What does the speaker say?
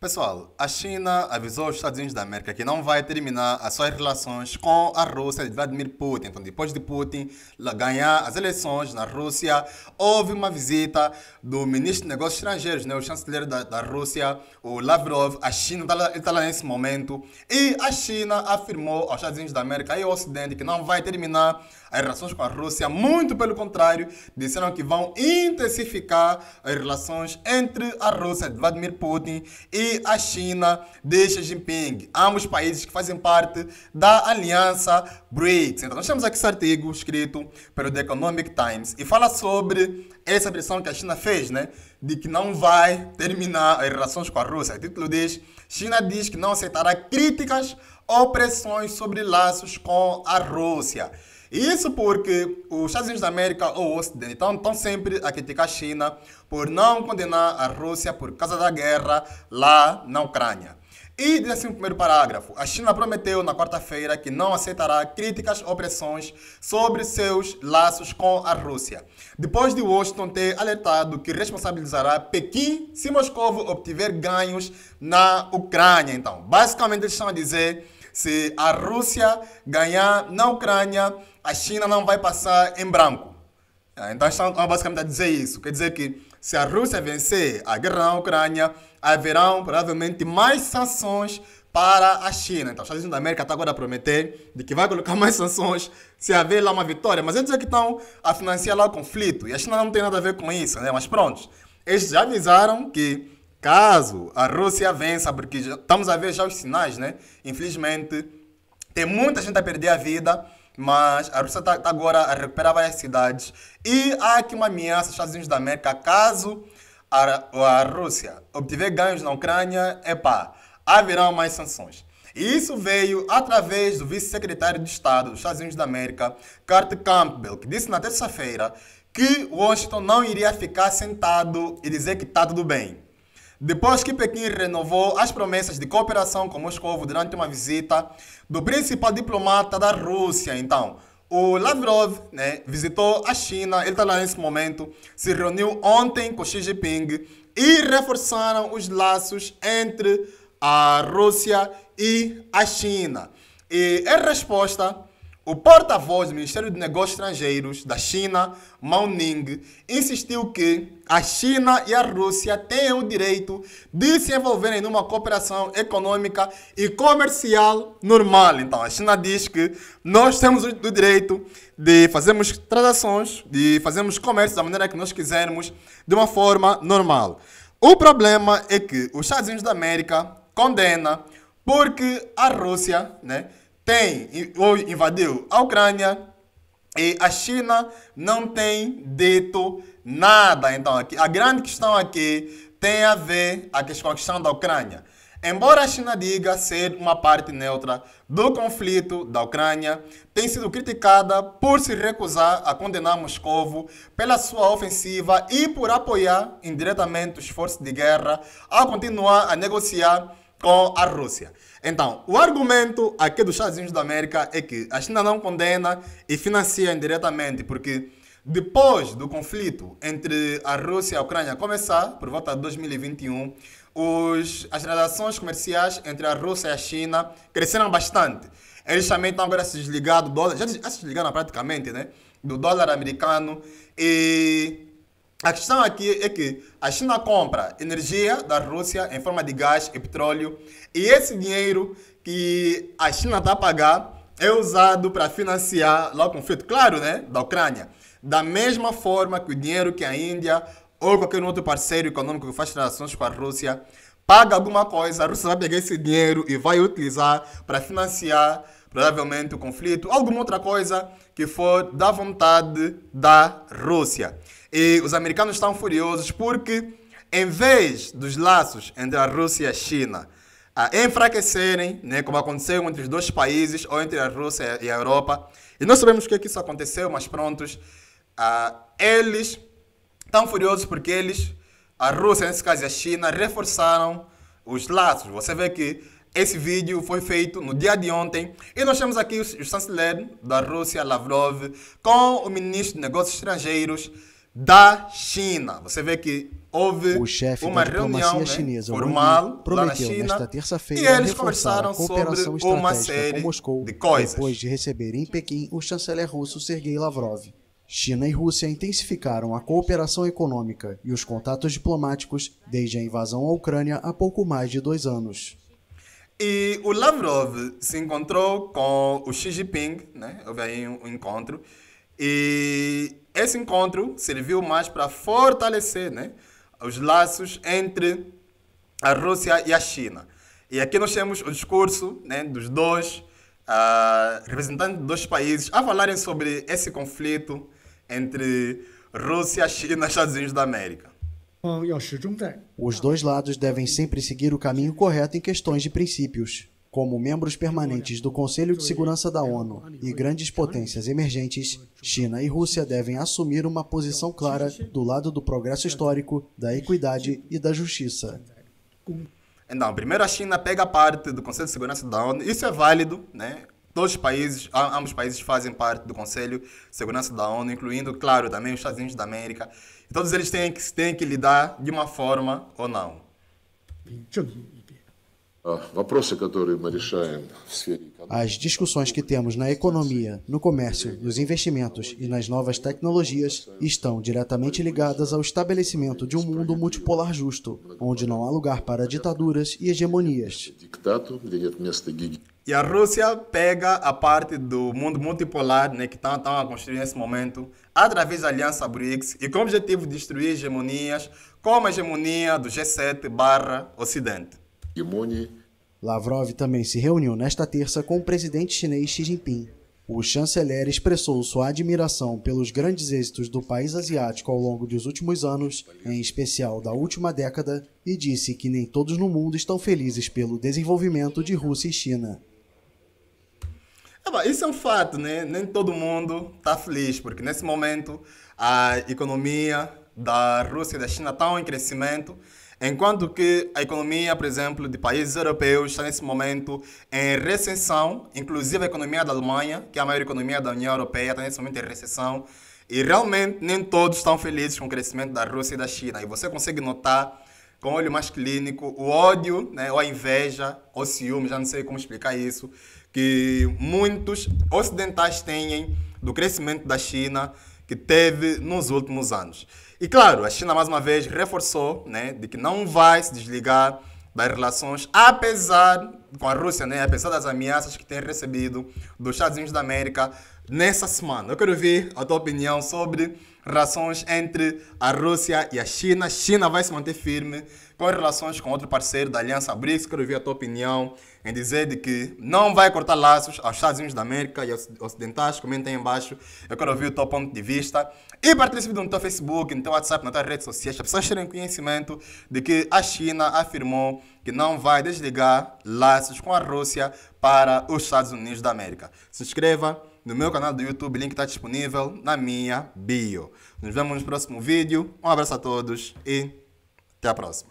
Pessoal, a China avisou os Estados Unidos da América que não vai terminar as suas relações com a Rússia de Vladimir Putin. Então, depois de Putin ganhar as eleições na Rússia, houve uma visita do ministro de Negócios Estrangeiros, né, o chanceler da, da Rússia, o Lavrov, à China. está tá lá nesse momento. E a China afirmou aos Estados Unidos da América e ao Ocidente que não vai terminar as relações com a Rússia. Muito pelo contrário, disseram que vão intensificar as relações entre a Rússia de Vladimir Putin e a China de Xi Jinping, ambos países que fazem parte da aliança BRICS. Então, nós temos aqui esse artigo escrito pelo The Economic Times e fala sobre essa pressão que a China fez, né? De que não vai terminar as relações com a Rússia. O título diz: China diz que não aceitará críticas ou pressões sobre laços com a Rússia. Isso porque os Estados Unidos da América ou o Ocidente estão, estão sempre a criticar a China por não condenar a Rússia por causa da guerra lá na Ucrânia. E diz assim o primeiro parágrafo: a China prometeu na quarta-feira que não aceitará críticas ou pressões sobre seus laços com a Rússia, depois de Washington ter alertado que responsabilizará Pequim se Moscou obtiver ganhos na Ucrânia. Então, basicamente, eles estão a dizer se a Rússia ganhar na Ucrânia, a China não vai passar em branco. É, então estão basicamente a dizer isso. Quer dizer que se a Rússia vencer a guerra na Ucrânia, haverão provavelmente mais sanções para a China. Então, os Estados Unidos da América está agora a prometer de que vai colocar mais sanções se haver lá uma vitória. Mas eles é que estão a financiar lá o conflito. E a China não tem nada a ver com isso, né? Mas pronto, eles já avisaram que Caso a Rússia vença, porque já, estamos a ver já os sinais, né? Infelizmente, tem muita gente a perder a vida, mas a Rússia está tá agora a recuperar várias cidades. E há aqui uma ameaça aos Estados Unidos da América, caso a, a Rússia obtiver ganhos na Ucrânia, epá, haverão mais sanções. E isso veio através do vice-secretário de Estado dos Estados Unidos da América, Kurt Campbell, que disse na terça-feira que Washington não iria ficar sentado e dizer que está tudo bem depois que Pequim renovou as promessas de cooperação com Moscou durante uma visita do principal diplomata da Rússia. Então, o Lavrov né, visitou a China, ele está lá nesse momento, se reuniu ontem com Xi Jinping e reforçaram os laços entre a Rússia e a China. E em resposta o porta-voz do Ministério de Negócios Estrangeiros da China, Mao Ning, insistiu que a China e a Rússia têm o direito de se envolverem numa cooperação econômica e comercial normal. Então, a China diz que nós temos o direito de fazermos transações, de fazermos comércio da maneira que nós quisermos, de uma forma normal. O problema é que os Estados Unidos da América condena porque a Rússia, né? tem ou invadiu a Ucrânia e a China não tem dito nada. Então, aqui, a grande questão aqui tem a ver a questão, a questão da Ucrânia. Embora a China diga ser uma parte neutra do conflito da Ucrânia, tem sido criticada por se recusar a condenar Moscovo pela sua ofensiva e por apoiar indiretamente o esforço de guerra ao continuar a negociar com a Rússia. Então, o argumento aqui dos Estados Unidos da América é que a China não condena e financia indiretamente, porque depois do conflito entre a Rússia e a Ucrânia começar, por volta de 2021, os, as relações comerciais entre a Rússia e a China cresceram bastante. Eles é também estão agora se desligando do dólar, já se desligaram praticamente, né? Do dólar americano e a questão aqui é que a China compra energia da Rússia em forma de gás e petróleo, e esse dinheiro que a China está a pagar é usado para financiar lá o conflito, claro, né, da Ucrânia. Da mesma forma que o dinheiro que a Índia ou qualquer outro parceiro econômico que faz relações com a Rússia paga alguma coisa, a Rússia vai pegar esse dinheiro e vai utilizar para financiar provavelmente o conflito, alguma outra coisa que for da vontade da Rússia. E os americanos estão furiosos porque, em vez dos laços entre a Rússia e a China a enfraquecerem, né, como aconteceu entre os dois países, ou entre a Rússia e a Europa, e nós sabemos o que, é que isso aconteceu, mas prontos, eles estão furiosos porque eles, a Rússia, nesse caso, e a China, reforçaram os laços. Você vê que esse vídeo foi feito no dia de ontem e nós temos aqui o chanceler da Rússia, Lavrov, com o ministro de Negócios Estrangeiros, da China. Você vê que houve o chefe uma da reunião né, chinesa, formal prometeu China, nesta terça-feira e eles conversaram sobre uma série Moscou, de coisas. Depois de receber em Pequim o chanceler russo Sergei Lavrov. China e Rússia intensificaram a cooperação econômica e os contatos diplomáticos desde a invasão à Ucrânia há pouco mais de dois anos. E o Lavrov se encontrou com o Xi Jinping, né? houve aí um encontro, e esse encontro serviu mais para fortalecer né, os laços entre a Rússia e a China. E aqui nós temos o discurso né, dos dois uh, ah, representantes dos dois países a falarem sobre esse conflito entre Rússia, China e Estados Unidos da América. Os dois lados devem sempre seguir o caminho correto em questões de princípios como membros permanentes do Conselho de Segurança da ONU e grandes potências emergentes, China e Rússia devem assumir uma posição clara do lado do progresso histórico, da equidade e da justiça. Então, primeiro a China pega parte do Conselho de Segurança da ONU, isso é válido, né? Todos os países, ambos os países fazem parte do Conselho de Segurança da ONU, incluindo, claro, também os Estados Unidos da América. todos eles têm que, têm que lidar de uma forma ou não. Então, as discussões que temos na economia, no comércio, nos investimentos e nas novas tecnologias estão diretamente ligadas ao estabelecimento de um mundo multipolar justo, onde não há lugar para ditaduras e hegemonias. E a Rússia pega a parte do mundo multipolar né, que estão tá, a tá construir nesse momento, através da aliança BRICS, e com o objetivo de destruir hegemonias, como a hegemonia do G7 barra Ocidente. Imune. Lavrov também se reuniu nesta terça com o presidente chinês Xi Jinping. O chanceler expressou sua admiração pelos grandes êxitos do país asiático ao longo dos últimos anos, em especial da última década, e disse que nem todos no mundo estão felizes pelo desenvolvimento de Rússia e China. É isso é um fato, né? Nem todo mundo está feliz, porque nesse momento a economia da Rússia e da China está em crescimento Enquanto que a economia, por exemplo, de países europeus está nesse momento em recessão, inclusive a economia da Alemanha, que é a maior economia da União Europeia, está nesse momento em recessão. E realmente nem todos estão felizes com o crescimento da Rússia e da China. E você consegue notar, com olho mais clínico, o ódio, né, ou a inveja, ou ciúme, já não sei como explicar isso, que muitos ocidentais têm do crescimento da China que teve nos últimos anos. E claro, a China mais uma vez reforçou né, de que não vai se desligar das relações, apesar com a Rússia, né, apesar das ameaças que tem recebido dos Estados Unidos da América Nessa semana, eu quero ver a tua opinião sobre relações entre a Rússia e a China. A China vai se manter firme com relações com outro parceiro da Aliança BRICS. Quero ouvir a tua opinião em dizer de que não vai cortar laços aos Estados Unidos da América e aos ocidentais. Comentem aí embaixo. Eu quero ouvir o teu ponto de vista. E participe no teu Facebook, no teu WhatsApp, nas tuas redes sociais, para pessoas terem conhecimento de que a China afirmou que não vai desligar laços com a Rússia para os Estados Unidos da América. Se inscreva no meu canal do YouTube, link está disponível na minha bio. Nos vemos no próximo vídeo. Um abraço a todos e até a próxima.